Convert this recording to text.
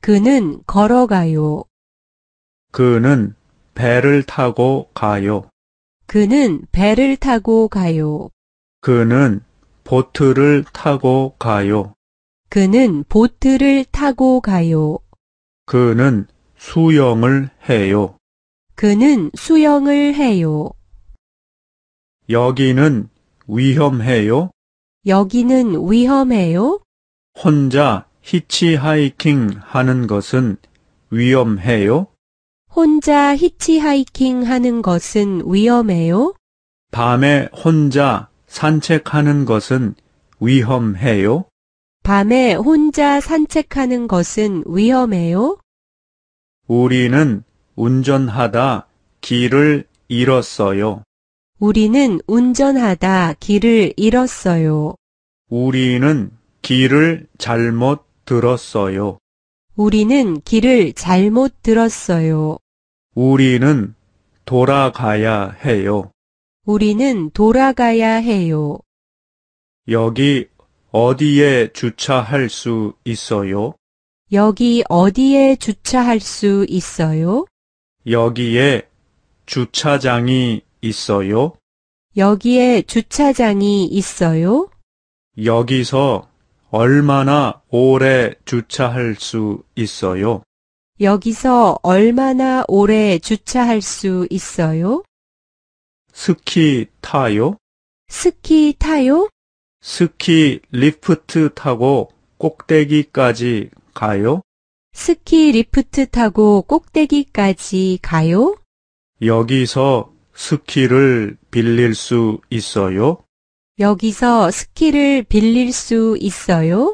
그는 걸어가요. 그는 배를 타고 가요. 그는 배를 타고 가요. 그는 보트를 타고 가요. 그는 보트를 타고 가요. 그는 수영을 해요. 그는 수영을 해요. 여기는 위험해요. 여기는 위험해요. 혼자 히치하이킹 하는 것은 위험해요? 혼자 히치하이킹 하는 것은 위험해요? 밤에 혼자 산책하는 것은 위험해요? 밤에 혼자 산책하는 것은 위험해요? 우리는 운전하다 길을 잃었어요. 우리는 운전하다 길을 잃었어요. 우리는 길을 잘못 들었어요. 우리는 길을 잘못 들었어요. 우리는 돌아가야 해요. 우리는 돌아가야 해요. 여기 어디에 주차할 수 있어요? 여기 어디에 주차할 수 있어요? 여기에 주차장이 있어요? 여기에 주차장이 있어요? 여기서 얼마나 오래 주차할 수 있어요? 여기서 얼마나 오래 주차할 수 있어요? 스키 타요? 스키 타요? 스키 리프트 타고 꼭대기까지 가요? 스키 리프트 타고 꼭대기까지 가요? 여기서 스키를 빌릴 수 있어요? 여기서 스키를 빌릴 수 있어요?